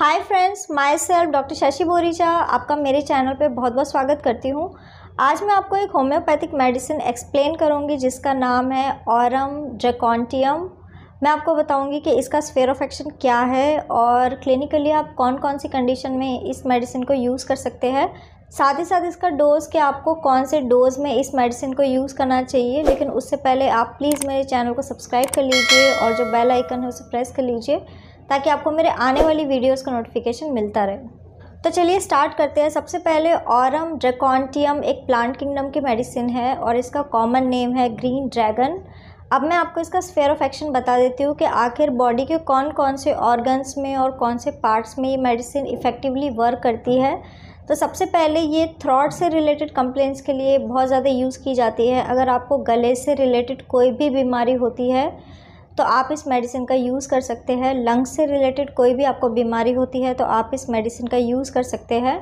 हाय friends myself doctor Shashi Borija आपका मेरे channel पे बहुत बहुत स्वागत करती हूँ आज मैं आपको एक होम्योपैथिक मेडिसिन एक्सप्लेन करूँगी जिसका नाम है औरम ड्रेकॉन्टियम मैं आपको बताऊँगी कि इसका स्फेयर ऑफ एक्शन क्या है और क्लिनिकली आप कौन कौन सी कंडीशन में इस मेडिसिन को यूज़ कर सकते हैं साथ ही साथ इसका डोज़ कि आपको कौन से डोज़ में इस मेडिसिन को यूज़ करना चाहिए लेकिन उससे पहले आप प्लीज़ मेरे चैनल को सब्सक्राइब कर लीजिए और जो बेल आइकन है उसे प्रेस कर लीजिए ताकि आपको मेरे आने वाली वीडियोस का नोटिफिकेशन मिलता रहे तो चलिए स्टार्ट करते हैं सबसे पहले औरम ड्रेकॉन्टियम एक प्लांट किंगडम की मेडिसिन है और इसका कॉमन नेम है ग्रीन ड्रैगन अब मैं आपको इसका स्फेयर ऑफ एक्शन बता देती हूँ कि आखिर बॉडी के कौन कौन से ऑर्गन्स में और कौन से पार्ट्स में ये मेडिसिन इफ़ेक्टिवली वर्क करती है तो सबसे पहले ये थ्रॉट से रिलेटेड कंप्लेंट्स के लिए बहुत ज़्यादा यूज़ की जाती है अगर आपको गले से रिलेटेड कोई भी बीमारी होती है तो आप इस मेडिसिन का यूज़ कर सकते हैं लंग्स से रिलेटेड कोई भी आपको बीमारी होती है तो आप इस मेडिसिन का यूज़ कर सकते हैं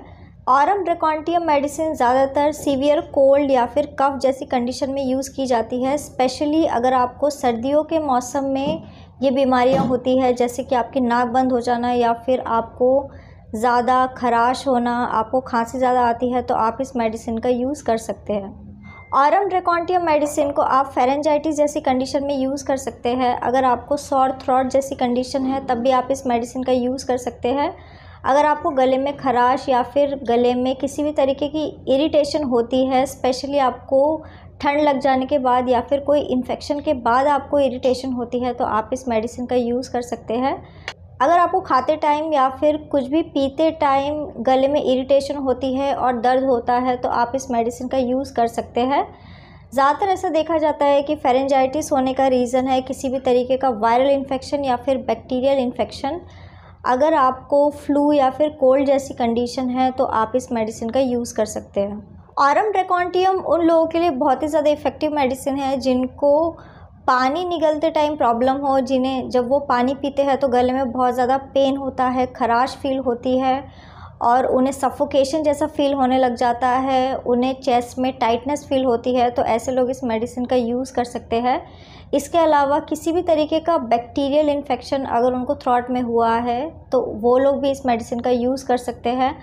औरम ड्रिकॉन्टियम मेडिसिन ज़्यादातर सीवियर कोल्ड या फिर कफ जैसी कंडीशन में यूज़ की जाती है स्पेशली अगर आपको सर्दियों के मौसम में ये बीमारियाँ होती है जैसे कि आपकी नाक बंद हो जाना या फिर आपको ज़्यादा खराश होना आपको खांसी ज़्यादा आती है तो आप इस मेडिसिन का यूज़ कर सकते हैं आरम ड्रेकॉन्टियम मेडिसिन को आप फेरेंजाइटिस जैसी कंडीशन में यूज़ कर सकते हैं अगर आपको सॉर थ्रॉट जैसी कंडीशन है तब भी आप इस मेडिसिन का यूज़ कर सकते हैं अगर आपको गले में खराश या फिर गले में किसी भी तरीके की इरिटेशन होती है स्पेशली आपको ठंड लग जाने के बाद या फिर कोई इन्फेक्शन के बाद आपको इरिटेशन होती है तो आप इस मेडिसिन का यूज़ कर सकते हैं अगर आपको खाते टाइम या फिर कुछ भी पीते टाइम गले में इरिटेशन होती है और दर्द होता है तो आप इस मेडिसिन का यूज़ कर सकते हैं ज़्यादातर ऐसा देखा जाता है कि फेरेंजाइटिस होने का रीज़न है किसी भी तरीके का वायरल इन्फेक्शन या फिर बैक्टीरियल इन्फेक्शन अगर आपको फ्लू या फिर कोल्ड जैसी कंडीशन है तो आप इस मेडिसिन का यूज़ कर सकते हैं आरम ड्रेकॉन्टियम उन लोगों के लिए बहुत ही ज़्यादा इफ़ेक्टिव मेडिसिन है जिनको पानी निगलते टाइम प्रॉब्लम हो जिन्हें जब वो पानी पीते हैं तो गले में बहुत ज़्यादा पेन होता है खराश फील होती है और उन्हें सफोकेशन जैसा फील होने लग जाता है उन्हें चेस्ट में टाइटनेस फील होती है तो ऐसे लोग इस मेडिसिन का यूज़ कर सकते हैं इसके अलावा किसी भी तरीके का बैक्टीरियल इन्फेक्शन अगर उनको थ्रॉट में हुआ है तो वो लोग भी इस मेडिसिन का यूज़ कर सकते हैं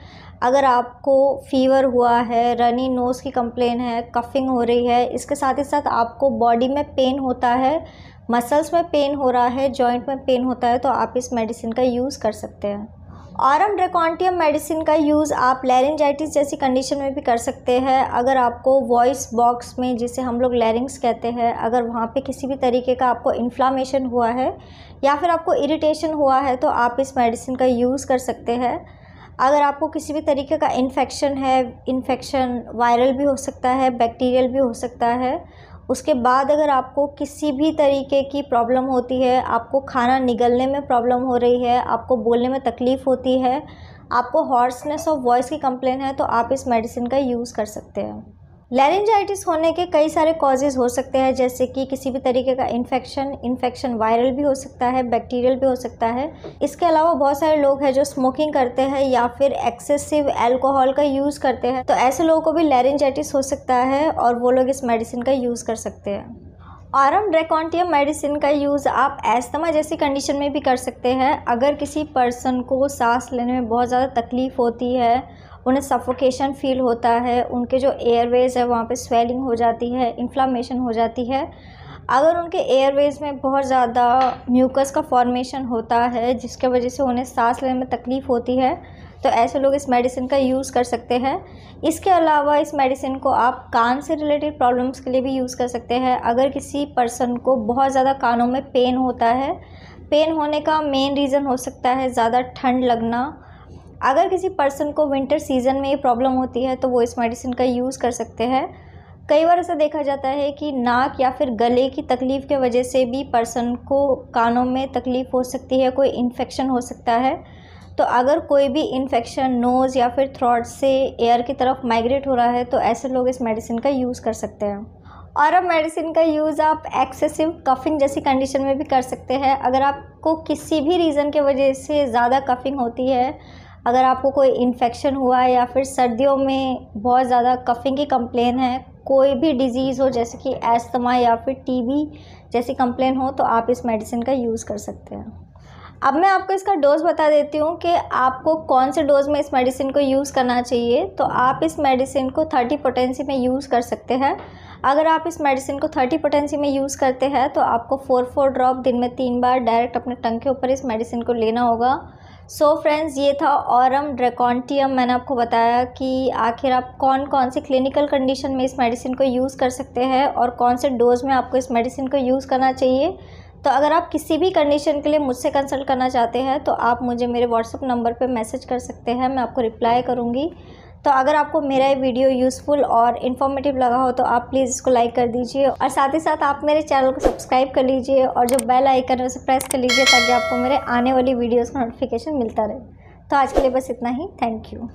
अगर आपको फ़ीवर हुआ है रनी नोज़ की कंप्लेन है कफ़िंग हो रही है इसके साथ ही साथ आपको बॉडी में पेन होता है मसल्स में पेन हो रहा है जॉइंट में पेन होता है तो आप इस मेडिसिन का यूज़ कर सकते हैं औरम ड्रेकॉन्टियम मेडिसिन का यूज़ आप लैरिंजाइटिस जैसी कंडीशन में भी कर सकते हैं अगर आपको वॉइस बॉक्स में जिसे हम लोग लैरिंग्स कहते हैं अगर वहाँ पे किसी भी तरीके का आपको इन्फ्लामेशन हुआ है या फिर आपको इरिटेशन हुआ है तो आप इस मेडिसिन का यूज़ कर सकते हैं अगर आपको किसी भी तरीके का इन्फेक्शन है इन्फेक्शन वायरल भी हो सकता है बैक्टीरियल भी हो सकता है उसके बाद अगर आपको किसी भी तरीके की प्रॉब्लम होती है आपको खाना निगलने में प्रॉब्लम हो रही है आपको बोलने में तकलीफ़ होती है आपको हॉर्सनेस ऑफ वॉइस की कंप्लेन है तो आप इस मेडिसिन का यूज़ कर सकते हैं लैरेंजाइटिस होने के कई सारे कॉजेज़ हो सकते हैं जैसे कि किसी भी तरीके का इन्फेक्शन इन्फेक्शन वायरल भी हो सकता है बैक्टीरियल भी हो सकता है इसके अलावा बहुत सारे लोग हैं जो स्मोकिंग करते हैं या फिर एक्सेसिव एल्कोहल का यूज़ करते हैं तो ऐसे लोगों को भी लैरेंजाइटिस हो सकता है और वो लोग इस मेडिसिन का यूज़ कर सकते हैं आरम ड्रेकॉन्टियम मेडिसिन का यूज़ आप एस्थमा जैसी कंडीशन में भी कर सकते हैं अगर किसी पर्सन को सांस लेने में बहुत ज़्यादा तकलीफ़ होती है उन्हें सफ़ोकेशन फ़ील होता है उनके जो एयरवेज़ है वहाँ पे स्वेलिंग हो जाती है इन्फ्लामेशन हो जाती है अगर उनके एयरवेज़ में बहुत ज़्यादा म्यूकस का फॉर्मेशन होता है जिसके वजह से उन्हें सांस लेने में तकलीफ़ होती है तो ऐसे लोग इस मेडिसिन का यूज़ कर सकते हैं इसके अलावा इस मेडिसिन को आप कान से रिलेटेड प्रॉब्लम्स के लिए भी यूज़ कर सकते हैं अगर किसी पर्सन को बहुत ज़्यादा कानों में पेन होता है पेन होने का मेन रीज़न हो सकता है ज़्यादा ठंड लगना अगर किसी पर्सन को विंटर सीज़न में ये प्रॉब्लम होती है तो वो इस मेडिसिन का यूज़ कर सकते हैं कई बार ऐसा देखा जाता है कि नाक या फिर गले की तकलीफ़ के वजह से भी पर्सन को कानों में तकलीफ़ हो सकती है कोई इन्फेक्शन हो सकता है तो अगर कोई भी इन्फेक्शन नोज़ या फिर थ्रॉट से एयर की तरफ माइग्रेट हो रहा है तो ऐसे लोग इस मेडिसिन का यूज़ कर सकते हैं और अब मेडिसिन का यूज़ आप एक्सेसिव कफिंग जैसी कंडीशन में भी कर सकते हैं अगर आपको किसी भी रीज़न के वजह से ज़्यादा कफिंग होती है अगर आपको कोई इन्फेक्शन हुआ है या फिर सर्दियों में बहुत ज़्यादा कफ़िंग की कंप्लेन है कोई भी डिज़ीज़ हो जैसे कि एस्थमा या फिर टीबी जैसी कंप्लेन हो तो आप इस मेडिसिन का यूज़ कर सकते हैं अब मैं आपको इसका डोज़ बता देती हूँ कि आपको कौन से डोज़ में इस मेडिसिन को यूज़ करना चाहिए तो आप इस मेडिसिन को थर्टी पोटेंसी में यूज़ कर सकते हैं अगर आप इस मेडिसिन को थर्टी पोटेंसी में यूज़ करते हैं तो आपको फोर फोर ड्रॉप दिन में तीन बार डायरेक्ट अपने टंग के ऊपर इस मेडिसिन को लेना होगा सो so फ्रेंड्स ये था औरम ड्रेकॉन्टियम मैंने आपको बताया कि आखिर आप कौन कौन से क्लिनिकल कंडीशन में इस मेडिसिन को यूज़ कर सकते हैं और कौन से डोज में आपको इस मेडिसिन को यूज़ करना चाहिए तो अगर आप किसी भी कंडीशन के लिए मुझसे कंसल्ट करना चाहते हैं तो आप मुझे मेरे व्हाट्सअप नंबर पर मैसेज कर सकते हैं मैं आपको रिप्लाई करूँगी तो अगर आपको मेरा ये वीडियो यूज़फुल और इन्फॉर्मेटिव लगा हो तो आप प्लीज़ इसको लाइक कर दीजिए और साथ ही साथ आप मेरे चैनल को सब्सक्राइब कर लीजिए और जो बेल आइकन है उसे प्रेस कर लीजिए ताकि आपको मेरे आने वाली वीडियोज़ का नोटिफिकेशन मिलता रहे तो आज के लिए बस इतना ही थैंक यू